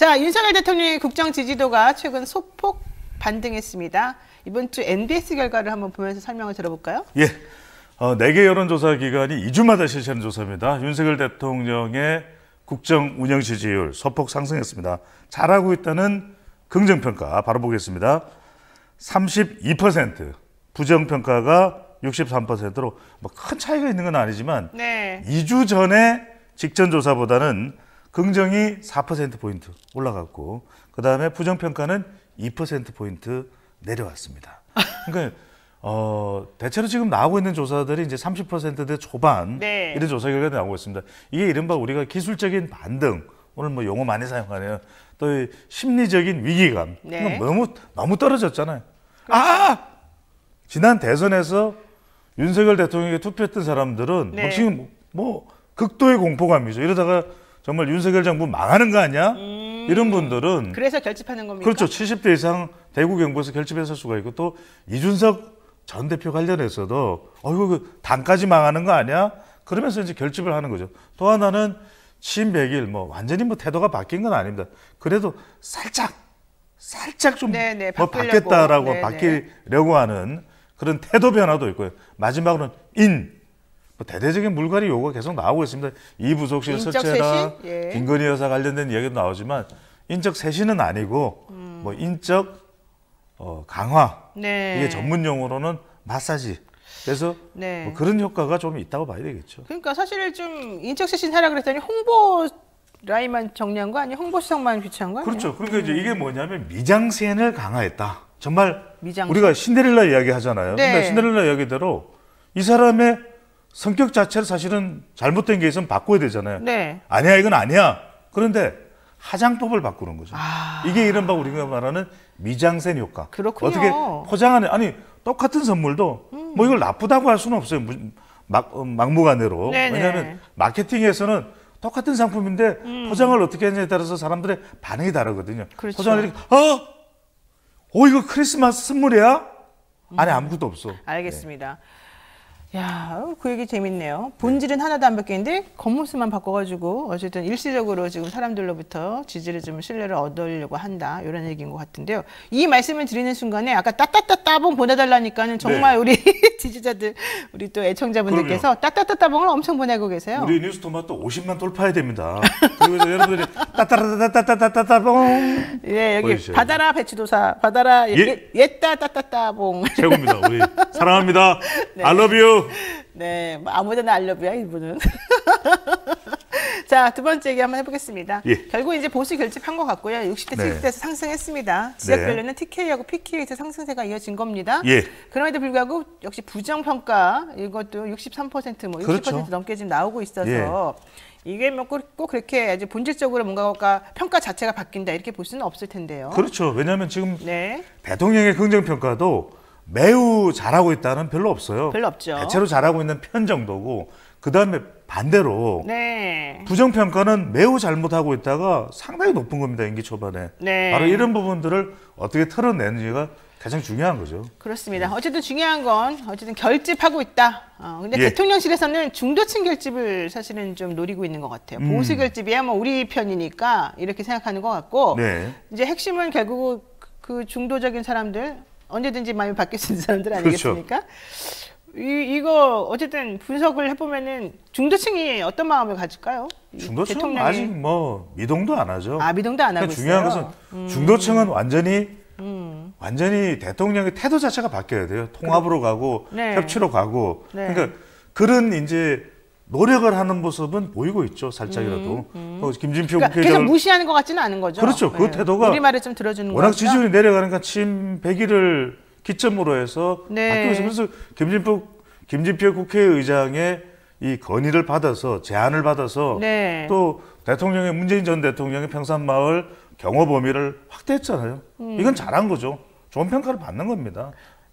자, 윤석열 대통령의 국정 지지도가 최근 소폭 반등했습니다. 이번 주 NBS 결과를 한번 보면서 설명을 들어볼까요? 예. 어, 4개 여론조사 기관이 2주마다 실시하는 조사입니다. 윤석열 대통령의 국정 운영 지지율 소폭 상승했습니다. 잘하고 있다는 긍정평가 바로 보겠습니다. 32% 부정평가가 63%로 뭐큰 차이가 있는 건 아니지만 네. 2주 전에 직전 조사보다는 긍정이 4%포인트 올라갔고 그 다음에 부정평가는 2%포인트 내려왔습니다. 그러니까 어, 대체로 지금 나오고 있는 조사들이 이제 30%대 초반 네. 이런 조사 결과가 나오고 있습니다. 이게 이른바 우리가 기술적인 반등, 오늘 뭐 용어 많이 사용하네요. 또 심리적인 위기감. 네. 너무, 너무 떨어졌잖아요. 그렇죠. 아! 지난 대선에서 윤석열 대통령에게 투표했던 사람들은 네. 뭐 지금 뭐 극도의 공포감이죠. 이러다가 정말 윤석열 정부 망하는 거 아니야? 음... 이런 분들은 그래서 결집하는 겁니까? 그렇죠. 70대 이상 대구 경북에서 결집했을 수가 있고 또 이준석 전 대표 관련해서도 어이구 그 당까지 망하는 거 아니야? 그러면서 이제 결집을 하는 거죠. 또 하나는 친백일 뭐 완전히 뭐 태도가 바뀐 건 아닙니다. 그래도 살짝 살짝 좀뭐 네, 네, 바뀌었다라고 네, 바뀌려고 하는 그런 태도 변화도 있고요. 마지막으로는 인뭐 대대적인 물갈이 요구가 계속 나오고 있습니다. 이 부속실 설치나 예. 김건희 여사 관련된 이기도 나오지만 인적 쇄신은 아니고 음. 뭐 인적 어, 강화 네. 이게 전문 용어로는 마사지. 그래서 네. 뭐 그런 효과가 좀 있다고 봐야 되겠죠. 그러니까 사실 좀 인적 쇄신 하라 그랬더니 홍보 라인만 정리한 거 아니에요? 홍보 수석만 교체한 거 아니에요? 그렇죠. 그러니까 음. 이제 이게 뭐냐면 미장센을 강화했다. 정말 미장센. 우리가 신데렐라 이야기 하잖아요. 네. 근데 신데렐라 이야기대로 이 사람의 성격 자체를 사실은 잘못된 게 있으면 바꿔야 되잖아요. 네. 아니야 이건 아니야. 그런데 화장법을 바꾸는 거죠. 아... 이게 이른바 우리가 말하는 미장센 효과. 그렇군요. 어떻게 포장하는 아니 똑같은 선물도 음. 뭐 이걸 나쁘다고 할 수는 없어요. 막 어, 막무가내로. 네네. 왜냐하면 마케팅에서는 똑같은 상품인데 음. 포장을 어떻게 했냐에 따라서 사람들의 반응이 다르거든요. 그렇죠. 포장을 이렇게 어, 어 이거 크리스마스 선물이야? 음. 안에 아무것도 없어. 알겠습니다. 네. 야, 그 얘기 재밌네요. 본질은 하나도 안 바뀌는데 겉모습만 바꿔가지고 어쨌든 일시적으로 지금 사람들로부터 지지를 좀 신뢰를 얻으려고 한다 이런 얘기인 것 같은데요. 이 말씀을 드리는 순간에 아까 따따따따봉 보내달라니까는 네. 정말 네. 우리 지지자들 우리 또 애청자분들께서 따따따따봉을 엄청 보내고 계세요. 우리 뉴스토마토 50만 돌파해야 됩니다. 그리고 여러분들이 따따따따따따따따봉 예 여기 보여주세요. 바다라 배치도사 바다라 예. 옛따 예, 예, 따따따봉 최고입니다. 우리 사랑합니다. 네. I love you. 네, 뭐 아무데나 알러뷰야 이분은. 자, 두 번째 얘기 한번 해보겠습니다. 예. 결국 이제 보수 결집한 것 같고요. 60대, 네. 70대에서 상승했습니다. 지역별로는 TK하고 PK에서 상승세가 이어진 겁니다. 예. 그럼에도 불구하고 역시 부정평가 이것도 63%뭐60% 그렇죠. 넘게 지금 나오고 있어서 예. 이게 뭐 꼭 그렇게 아주 본질적으로 뭔가 평가 자체가 바뀐다 이렇게 볼 수는 없을 텐데요. 그렇죠. 왜냐하면 지금 네. 대통령의 긍정평가도 매우 잘하고 있다는 별로 없어요. 별로 없죠. 대체로 잘하고 있는 편 정도고 그 다음에 반대로 네. 부정평가는 매우 잘못하고 있다가 상당히 높은 겁니다. 임기 초반에. 네. 바로 이런 부분들을 어떻게 털어내는지가 가장 중요한 거죠. 그렇습니다. 네. 어쨌든 중요한 건 어쨌든 결집하고 있다. 어, 근데 예. 대통령실에서는 중도층 결집을 사실은 좀 노리고 있는 것 같아요. 음. 보수 결집이야 뭐 우리 편이니까 이렇게 생각하는 것 같고 네. 이제 핵심은 결국 그 중도적인 사람들 언제든지 마음이 바뀌수 있는 사람들 그렇죠. 아니겠습니까? 그렇죠. 이, 이거 어쨌든 분석을 해보면은 중도층이 어떤 마음을 가질까요? 중도층은 아직 뭐 미동도 안 하죠. 아 미동도 안 하고 있어요. 중요한 것은 음. 중도층은 완전히 음. 완전히 대통령의 태도 자체가 바뀌어야 돼요. 통합으로 그래. 가고 네. 협치로 가고 네. 그러니까 그런 이제 노력을 하는 모습은 보이고 있죠 살짝이라도 음, 음. 뭐 김진표 그러니까 계속 무시하는 것 같지는 않은 거죠. 그렇죠. 그 네. 태도가 우리 말을 좀 들어주는 워낙 거구 지지율이 내려가니까 침 100일을 기점으로 해서 네. 바뀌고 서 김진표 김진표 국회의장의 이 건의를 받아서 제안을 받아서 네. 또 대통령의 문재인 전 대통령의 평산마을 경호 범위를 확대했잖아요. 음. 이건 잘한 거죠. 좋은 평가를 받는 겁니다.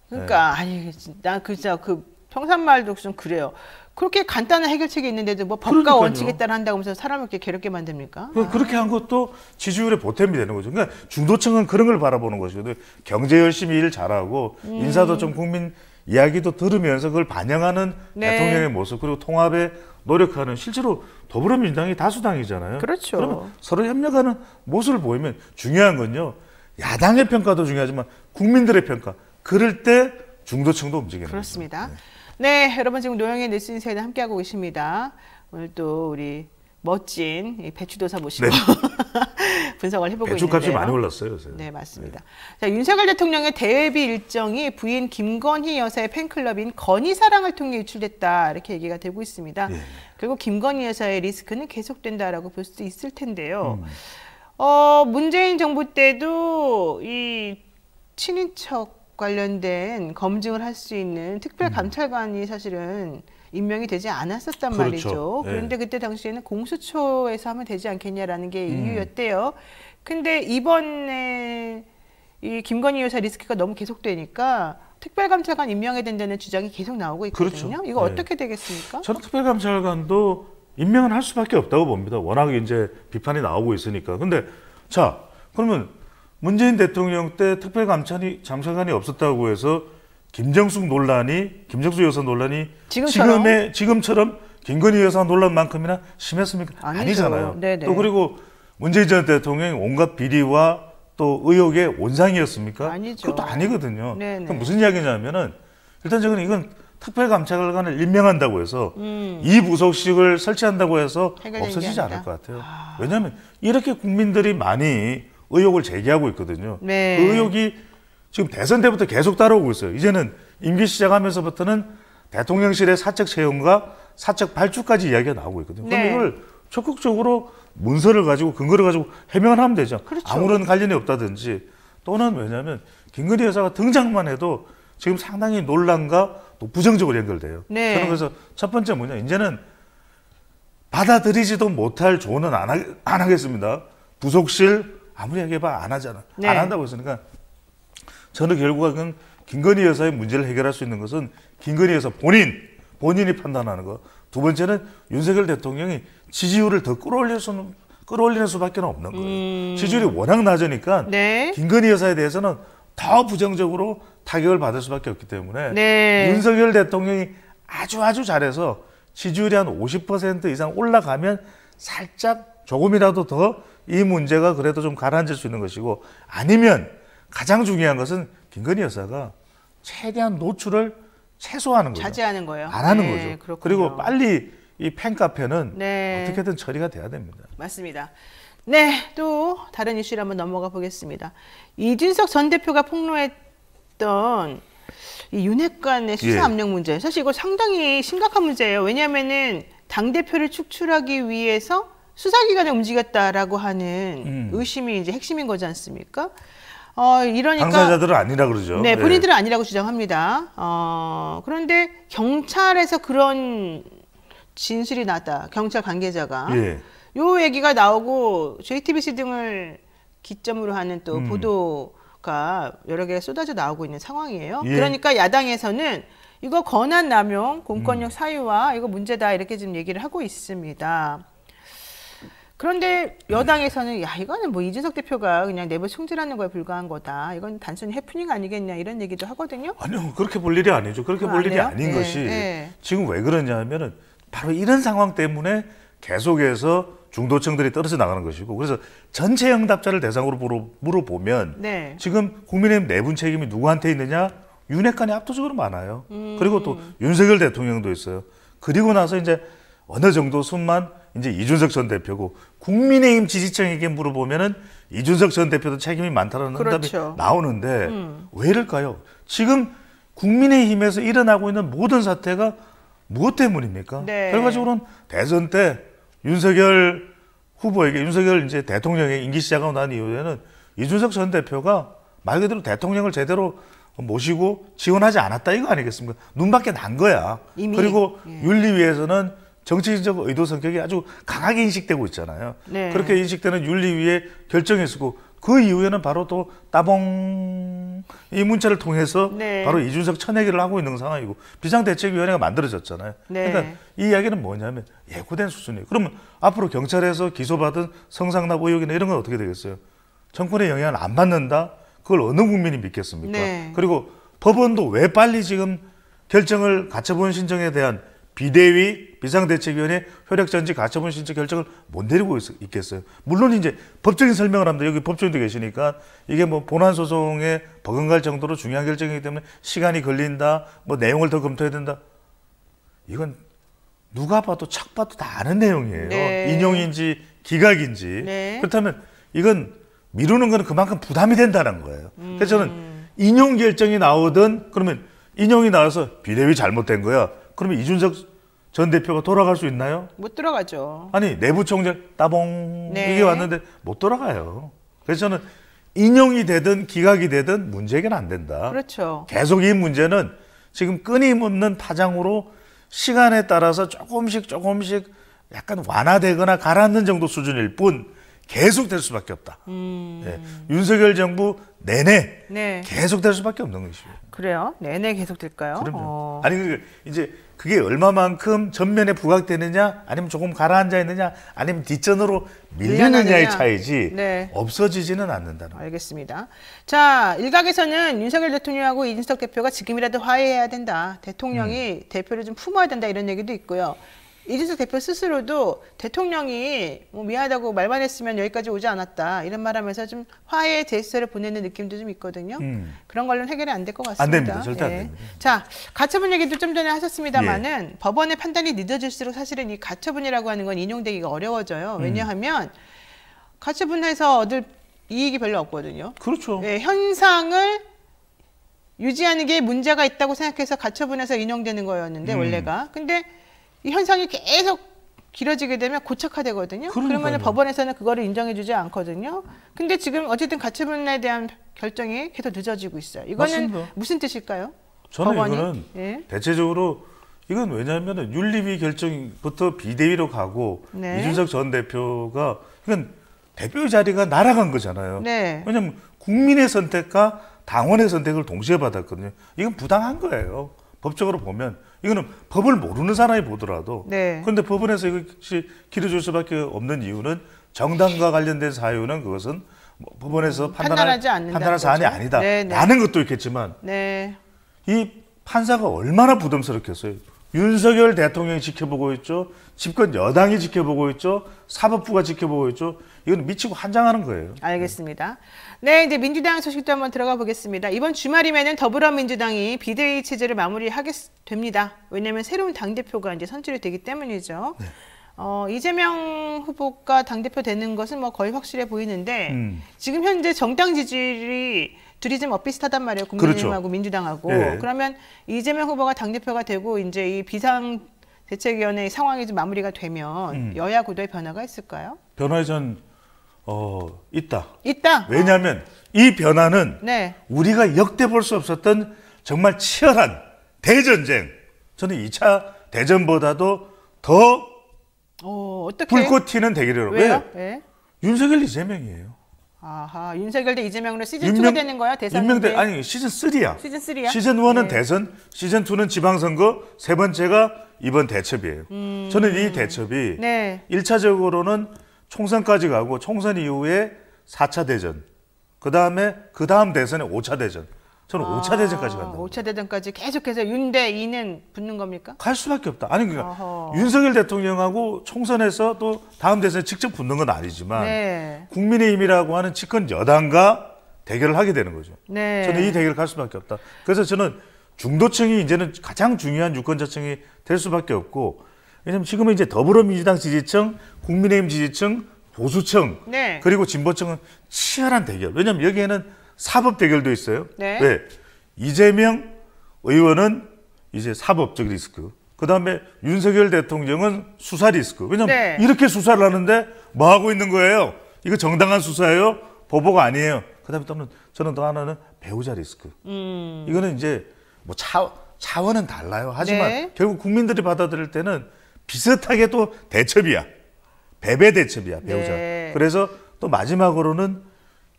그러니까 네. 아니 나 그저 그 평산마을도 좀 그래요. 그렇게 간단한 해결책이 있는데도 뭐 법과 그러니까요. 원칙에 따라 한다고 하면서 사람을 이렇게 괴롭게 만듭니까? 그, 그렇게 한 것도 지지율에 보탬이 되는 거죠. 그러니까 중도층은 그런 걸 바라보는 것이거든 경제 열심히 일 잘하고 음. 인사도 좀 국민 이야기도 들으면서 그걸 반영하는 네. 대통령의 모습 그리고 통합에 노력하는 실제로 더불어민주당이 다수당이잖아요. 그렇죠. 그러면 서로 협력하는 모습을 보이면 중요한 건요. 야당의 평가도 중요하지만 국민들의 평가. 그럴 때 중도층도 움직이는 그렇습니다. 네. 네, 여러분 지금 노영의 뉴스 인사이 함께하고 계십니다. 오늘 또 우리 멋진 배추도사 모시고 네. 분석을 해보고 있는데요. 배추값이 많이 올랐어요. 요새. 네, 맞습니다. 네. 자, 윤석열 대통령의 대외비 일정이 부인 김건희 여사의 팬클럽인 건희사랑을 통해 유출됐다 이렇게 얘기가 되고 있습니다. 네. 예. 그리고 김건희 여사의 리스크는 계속된다라고 볼 수 있을 텐데요. 음. 어, 문재인 정부 때도 이 친인척 관련된 검증을 할 수 있는 특별 음. 감찰관이 사실은 임명이 되지 않았었단 그렇죠. 말이죠. 네. 그런데 네. 그때 당시에는 공수처에서 하면 되지 않겠냐라는 게 음. 이유였대요. 근데 이번에 이 김건희 여사 리스크가 너무 계속되니까 특별감찰관 임명해야 된다는 주장이 계속 나오고 있거든요. 그렇죠. 이거 네. 어떻게 되겠습니까? 저는 특별감찰관도 임명을 할 수밖에 없다고 봅니다. 워낙 이제 비판이 나오고 있으니까. 근데 자, 그러면 문재인 대통령 때 특별감찰이 장찰관이 없었다고 해서 김정숙 논란이 김정숙 여사 논란이 지금처럼? 지금의 지금처럼 김건희 여사 논란만큼이나 심했습니까? 아니죠. 아니잖아요. 네네. 또 그리고 문재인 전 대통령이 온갖 비리와 또 의혹의 원상이었습니까? 아니죠. 그것도 아니거든요. 그럼 무슨 이야기냐면은 일단 저는 이건 특별감찰관을 임명한다고 해서 음. 이 부속식을 설치한다고 해서 없어지지 않을 것 같아요. 아... 왜냐하면 이렇게 국민들이 많이 의혹을 제기하고 있거든요. 네. 그 의혹이 지금 대선 때부터 계속 따라오고 있어요. 이제는 임기 시작하면서부터는 대통령실의 사적 채용과 사적 발주까지 이야기가 나오고 있거든요. 네. 그럼 이걸 적극적으로 문서를 가지고 근거를 가지고 해명을 하면 되죠. 그렇죠. 아무런 관련이 없다든지 또는 왜냐하면 김건희 여사가 등장만 해도 지금 상당히 논란과 또 부정적으로 연결돼요. 네. 저는 그래서 첫 번째 뭐냐 이제는 받아들이지도 못할 조언은 안, 하, 안 하겠습니다. 부속실 아무리 얘기해봐 안 하잖아. 네. 안 한다고 했으니까 저는 결국은 김건희 여사의 문제를 해결할 수 있는 것은 김건희 여사 본인, 본인이 판단하는 거. 두 번째는 윤석열 대통령이 지지율을 더 끌어올릴 수는 끌어올리는 수밖에 없는 거예요. 음... 지지율이 워낙 낮으니까 네. 김건희 여사에 대해서는 더 부정적으로 타격을 받을 수밖에 없기 때문에 네. 윤석열 대통령이 아주 아주 잘해서 지지율이 한 50% 이상 올라가면 살짝 조금이라도 더이 문제가 그래도 좀 가라앉을 수 있는 것이고 아니면 가장 중요한 것은 김건희 여사가 최대한 노출을 최소화하는 거죠. 차지하는 거예요. 안 하는 네, 거죠. 그렇군요. 그리고 빨리 이 팬카페는 네. 어떻게든 처리가 돼야 됩니다. 맞습니다. 네, 또 다른 이슈를 한번 넘어가 보겠습니다. 이준석 전 대표가 폭로했던 이 윤핵관의 수사 예. 압력 문제. 사실 이거 상당히 심각한 문제예요. 왜냐하면은 당 대표를 축출하기 위해서 수사기관에 움직였다라고 하는 음. 의심이 이제 핵심인 거지 않습니까? 어, 이러니까 당사자들은 아니라 그러죠. 네, 네. 본인들은 네. 아니라고 주장합니다. 어, 그런데 경찰에서 그런 진술이 나다. 경찰 관계자가 예. 요 얘기가 나오고 JTBC 등을 기점으로 하는 또 음. 보도가 여러 개 쏟아져 나오고 있는 상황이에요. 예. 그러니까 야당에서는 이거 권한 남용, 공권력 음. 사유와 이거 문제다 이렇게 지금 얘기를 하고 있습니다. 그런데 여당에서는 야 이거는 뭐 이준석 대표가 그냥 내부 충질하는 거에 불과한 거다. 이건 단순히 해프닝 아니겠냐 이런 얘기도 하거든요. 아니요 그렇게 볼 일이 아니죠. 그렇게 볼 일이 아닌 네, 것이 네. 지금 왜 그러냐면은 바로 이런 상황 때문에 계속해서 중도층들이 떨어져 나가는 것이고 그래서 전체 응답자를 대상으로 물어보면 네. 지금 국민의힘 내분 책임이 누구한테 있느냐 윤핵관이 압도적으로 많아요. 음. 그리고 또 음. 윤석열 대통령도 있어요. 그리고 나서 이제 어느 정도 순만 이제 이준석 전 대표고 국민의힘 지지층에게 물어보면은 이준석 전 대표도 책임이 많다는 그렇죠. 답이 나오는데 음. 왜 이럴까요? 지금 국민의힘에서 일어나고 있는 모든 사태가 무엇 때문입니까? 네. 결과적으로는 대선 때 윤석열 후보에게 윤석열 이제 대통령의 임기 시작하고 난 이후에는 이준석 전 대표가 말 그대로 대통령을 제대로 모시고 지원하지 않았다 이거 아니겠습니까? 눈밖에 난 거야. 이미, 그리고 예. 윤리위에서는 정치적 의도 성격이 아주 강하게 인식되고 있잖아요. 네. 그렇게 인식되는 윤리위에 결정해 쓰고 그 이후에는 바로 또 따봉 이 문자를 통해서 네. 바로 이준석 천내기를 하고 있는 상황이고 비상대책위원회가 만들어졌잖아요. 네. 그러니까 이 이야기는 뭐냐면 예고된 수준이에요. 그러면 앞으로 경찰에서 기소받은 성상납 의혹이나 이런 건 어떻게 되겠어요? 정권의 영향을 안 받는다? 그걸 어느 국민이 믿겠습니까? 네. 그리고 법원도 왜 빨리 지금 결정을 가처분 신청에 대한 비대위 비상대책위원회 효력전지 가처분 신청 결정을 못 내리고 있, 겠어요 물론 이제 법적인 설명을 합니다. 여기 법조인도 계시니까 이게 뭐 본안 소송에 버금갈 정도로 중요한 결정이기 때문에 시간이 걸린다. 뭐 내용을 더 검토해야 된다. 이건 누가 봐도 착 봐도 다 아는 내용이에요. 네. 인용인지 기각인지. 네. 그렇다면 이건 미루는 건 그만큼 부담이 된다는 거예요. 음. 그래서 저는 음. 인용 결정이 나오든 그러면 인용이 나와서 비례위 잘못된 거야. 그러면 이준석 전 대표가 돌아갈 수 있나요? 못 돌아가죠. 아니 내부총장 따봉 네. 이게 왔는데 못 돌아가요. 그래서 저는 인용이 되든 기각이 되든 문제 해안 된다. 그렇죠. 계속 이 문제는 지금 끊임없는 파장으로 시간에 따라서 조금씩 조금씩 약간 완화되거나 가라앉는 정도 수준일 뿐 계속 될 수밖에 없다. 음... 네. 윤석열 정부 내내 네. 계속 될 수밖에 없는 것이죠. 그래요? 내내 계속 될까요? 그럼요. 어... 아니 그 이제 그게 얼마만큼 전면에 부각되느냐 아니면 조금 가라앉아 있느냐 아니면 뒷전으로 밀리느냐의 차이지 네. 없어지지는 않는다는 알겠습니다. 자 일각에서는 윤석열 대통령하고 이준석 대표가 지금이라도 화해해야 된다. 대통령이 음. 대표를 좀 품어야 된다 이런 얘기도 있고요. 이준석 대표 스스로도 대통령이 뭐 미안하다고 말만 했으면 여기까지 오지 않았다 이런 말하면서 좀 화해의 제스처를 보내는 느낌도 좀 있거든요. 음. 그런 걸로는 해결이 안 될 것 같습니다. 안 됩니다. 절대 예. 안 됩니다. 자 가처분 얘기도 좀 전에 하셨습니다만은 예. 법원의 판단이 늦어질수록 사실은 이 가처분이라고 하는 건 인용되기가 어려워져요. 음. 왜냐하면 음. 가처분해서 얻을 이익이 별로 없거든요. 그렇죠. 예, 현상을 유지하는 게 문제가 있다고 생각해서 가처분해서 인용되는 거였는데 음. 원래가 근데 이 현상이 계속 길어지게 되면 고착화되거든요. 그러면 법원에서는 그거를 인정해주지 않거든요. 근데 지금 어쨌든 가처분에 대한 결정이 계속 늦어지고 있어요. 이거는 맞습니다. 무슨 뜻일까요? 저는 법원이? 이거는 예. 대체적으로 이건 왜냐하면 윤리위 결정부터 비대위로 가고 네. 이준석 전 대표가 그러 대표 자리가 날아간 거잖아요. 네. 왜냐하면 국민의 선택과 당원의 선택을 동시에 받았거든요. 이건 부당한 거예요. 법적으로 보면 이거는 법을 모르는 사람이 보더라도 네. 그런데 법원에서 이것이 길어질 수밖에 없는 이유는 정당과 관련된 사유는 그것은 뭐 법원에서 음, 판단할, 판단할 사안이 아니다라는 네, 네. 것도 있겠지만 네. 이 판사가 얼마나 부담스럽겠어요. 윤석열 대통령이 지켜보고 있죠. 집권 여당이 지켜보고 있죠. 사법부가 지켜보고 있죠. 이건 미치고 환장하는 거예요. 알겠습니다. 네, 이제 민주당 소식도 한번 들어가 보겠습니다. 이번 주말이면 더불어민주당이 비대위 체제를 마무리하게 됩니다. 왜냐하면 새로운 당 대표가 이제 선출이 되기 때문이죠. 네. 어, 이재명 후보가 당 대표 되는 것은 뭐 거의 확실해 보이는데 음. 지금 현재 정당 지지율이 둘이 좀 엇비슷하단 말이에요. 국민의힘하고 그렇죠. 민주당하고. 예. 그러면 이재명 후보가 당대표가 되고 이제 이 비상 대책위원회 상황이 좀 마무리가 되면 음. 여야 구도의 변화가 있을까요? 변화의 전 어, 있다. 있다. 왜냐하면 어. 이 변화는 네. 우리가 역대 볼 수 없었던 정말 치열한 대전쟁. 저는 2차 대전보다도 더 어, 불꽃 튀는 대결이라고 해요. 왜? 윤석열 이재명이에요. 아하 윤석열 대 이재명으로 시즌 임명, 2가 되는 거야 대선 임명대 아니 시즌 3야 시즌 3야 시즌 1은 네. 대선 시즌 2는 지방선거 세 번째가 이번 대첩이에요 음. 저는 이 대첩이 네. 1차적으로는 총선까지 가고 총선 이후에 4차 대전 그 다음에 그 다음 대선에 5차 대전 저는 아, 5차 대전까지 간다. 5차 대전까지 계속해서 윤대 이는 붙는 겁니까? 갈 수밖에 없다. 아니 그러니까 어허. 윤석열 대통령하고 총선에서 또 다음 대선에 직접 붙는 건 아니지만 네. 국민의힘이라고 하는 집권 여당과 대결을 하게 되는 거죠. 네. 저는 이 대결을 갈 수밖에 없다. 그래서 저는 중도층이 이제는 가장 중요한 유권자층이 될 수밖에 없고 왜냐면 지금은 이제 더불어민주당 지지층, 국민의힘 지지층, 보수층, 네. 그리고 진보층은 치열한 대결. 왜냐면 여기에는 사법 대결도 있어요. 네. 왜? 네. 이재명 의원은 이제 사법적 리스크. 그다음에 윤석열 대통령은 수사 리스크. 왜냐면 하 네. 이렇게 수사를 하는데 뭐 하고 있는 거예요? 이거 정당한 수사예요? 보복 아니에요. 그다음에 또는 저는 또 하나는 배우자 리스크. 음. 이거는 이제 뭐 차, 차원은 달라요. 하지만 네. 결국 국민들이 받아들일 때는 비슷하게 또 대첩이야. 배배 대첩이야, 배우자. 네. 그래서 또 마지막으로는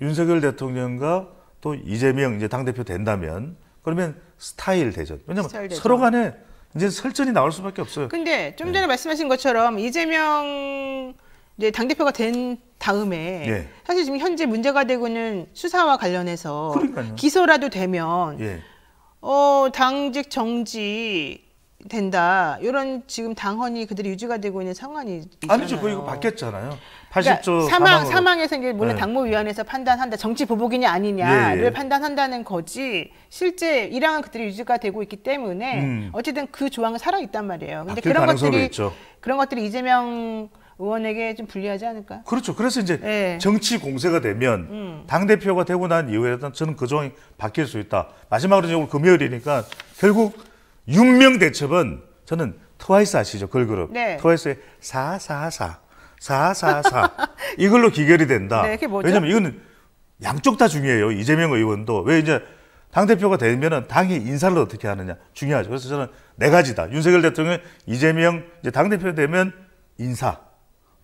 윤석열 대통령과 또 이재명 이제 당대표 된다면 그러면 스타일 대전. 왜냐면 스타일 대전. 서로 간에 이제 설전이 나올 수밖에 없어요. 근데 좀 네. 전에 네. 말씀하신 것처럼 이재명 이제 당대표가 된 다음에 예. 사실 지금 현재 문제가 되고 있는 수사와 관련해서 그러니까요. 기소라도 되면 예. 어, 당직 정지 된다. 이런 지금 당헌이 그들이 유지가 되고 있는 상황이 아니죠. 그렇죠. 그 이거 바뀌었잖아요. 80조 그러니까 사망 사망에서 이제 물론 네. 당무위원회에서 판단한다. 정치 보복이냐 아니냐를 예, 예. 판단한다는 거지. 실제 이랑은 그들이 유지가 되고 있기 때문에 음. 어쨌든 그 조항은 살아 있단 말이에요. 근데 그런 것들이 있죠. 그런 것들이 이재명 의원에게 좀 불리하지 않을까? 그렇죠. 그래서 이제 네. 정치 공세가 되면 음. 당 대표가 되고 난 이후에 저는 그 조항이 바뀔 수 있다. 마지막으로 이제 오늘 금요일이니까 결국 윤명 대첩은 저는 트와이스 아시죠? 걸그룹. 네. 트와이스의 444, 444 이걸로 기결이 된다. 네, 왜냐면 이거는 양쪽 다 중요해요. 이재명 의원도 왜 이제 당 대표가 되면은 당의 인사를 어떻게 하느냐 중요하죠. 그래서 저는 네 가지다. 윤석열 대통령, 이재명 이제 당 대표 되면 인사.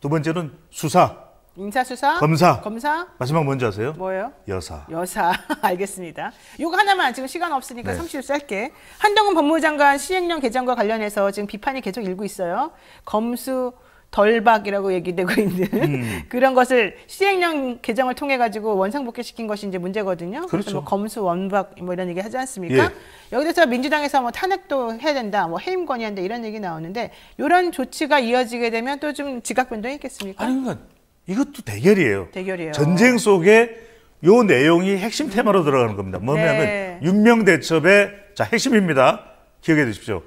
두 번째는 수사. 인사수사 검사 검사 마지막 뭔지 아세요? 뭐예요? 여사 여사 알겠습니다. 이거 하나만 지금 시간 없으니까 네. 30초 짧게 한동훈 법무장관 시행령 개정과 관련해서 지금 비판이 계속 일고 있어요. 검수 덜박이라고 얘기되고 있는 음. 그런 것을 시행령 개정을 통해 가지고 원상복귀시킨 것이 이제 문제거든요. 그렇죠. 래서뭐 검수 원박 뭐 이런 얘기 하지 않습니까? 예. 여기서 민주당에서 뭐 탄핵도 해야 된다, 뭐 해임 권의한다 이런 얘기 나오는데 이런 조치가 이어지게 되면 또 좀 지각 변동이 있겠습니까? 아니 그러니까 이것도 대결이에요. 대결이에요. 전쟁 속에 요 내용이 핵심 테마로 들어가는 겁니다. 뭐냐면 네. 윤명대첩의 자 핵심입니다. 기억해 두십시오.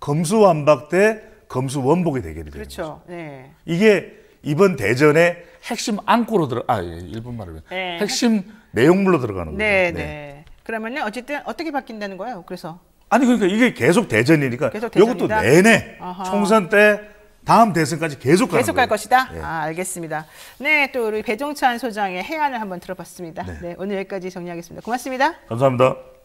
검수완박 대 검수원복의 대결이 그렇죠. 되는 거죠. 네. 이게 이번 대전의 핵심 안고로 들어 아 예, 일본 말로 네. 핵심 내용물로 들어가는 네, 거죠. 네, 네. 그러면요 어쨌든 어떻게 바뀐다는 거예요? 그래서 아니 그러니까 이게 계속 대전이니까 계속 이것도 내내 아하. 총선 때 다음 대선까지 계속 가 계속 갈 것이다. 예. 아, 알겠습니다. 네, 또 우리 배종찬 소장의 해안을 한번 들어봤습니다. 네. 네, 오늘 여기까지 정리하겠습니다. 고맙습니다. 감사합니다.